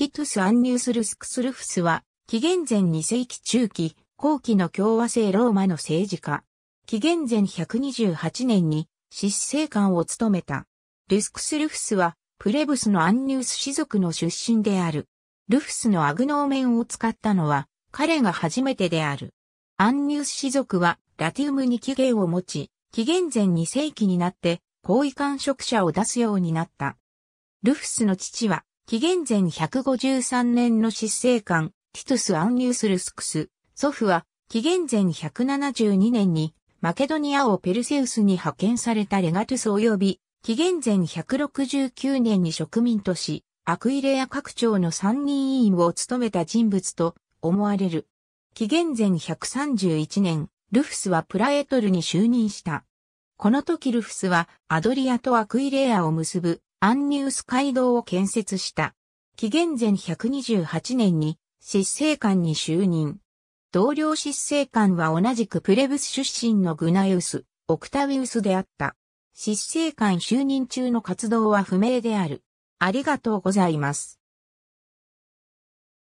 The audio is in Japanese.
ティトゥス・アンニュース・ルスクスルフスは、紀元前2世紀中期、後期の共和制ローマの政治家。紀元前128年に、執政官を務めた。ルスクス・ルフスは、プレブスのアンニュース氏族の出身である。ルフスのアグノーメンを使ったのは、彼が初めてである。アンニュース氏族は、ラティウムに起源を持ち、紀元前2世紀になって、高位官職者を出すようになった。ルフスの父は、紀元前153年の執政官、ティトゥス・アンニュースルスクス、祖父は、紀元前172年に、マケドニアをペルセウスに派遣されたレガトゥス及び、紀元前169年に植民都市、アクイレア各長の三人委員を務めた人物と思われる。紀元前131年、ルフスはプラエトルに就任した。この時ルフスはアドリアとアクイレアを結ぶアンニウス街道を建設した。紀元前128年に執政官に就任。同僚執政官は同じくプレブス出身のグナウス、オクタウィウスであった。執政官就任中の活動は不明である。ありがとうございます。